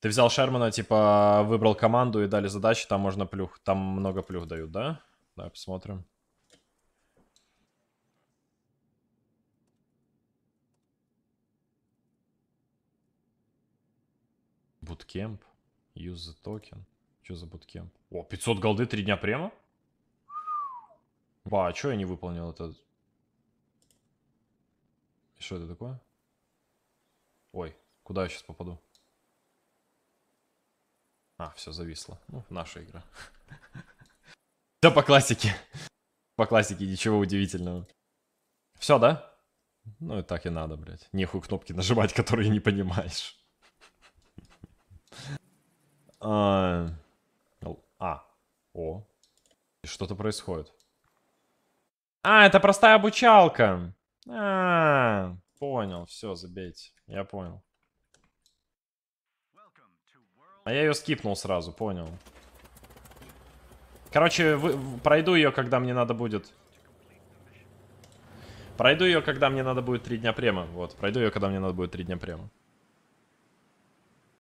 Ты взял Шермана, типа, выбрал команду и дали задачи, там можно плюх, там много плюх дают, да? Да, посмотрим. Буткемп. Use the token. Что за буткемп? О, 500 голды, 3 дня према? Ба, а что я не выполнил это? Что это такое? Ой, куда я сейчас попаду? А, все, зависло. Ну, наша игра. Все по классике. По классике, ничего удивительного. Все, да? Ну и так и надо, блядь. Нехуй кнопки нажимать, которые не понимаешь. А, ну, а, о. Что-то происходит. А, это простая обучалка. А, понял, все, забейте. Я понял. А я ее скипнул сразу, понял. Короче, вы, пройду ее, когда мне надо будет. Пройду ее, когда мне надо будет три дня према. Вот, пройду ее, когда мне надо будет три дня према.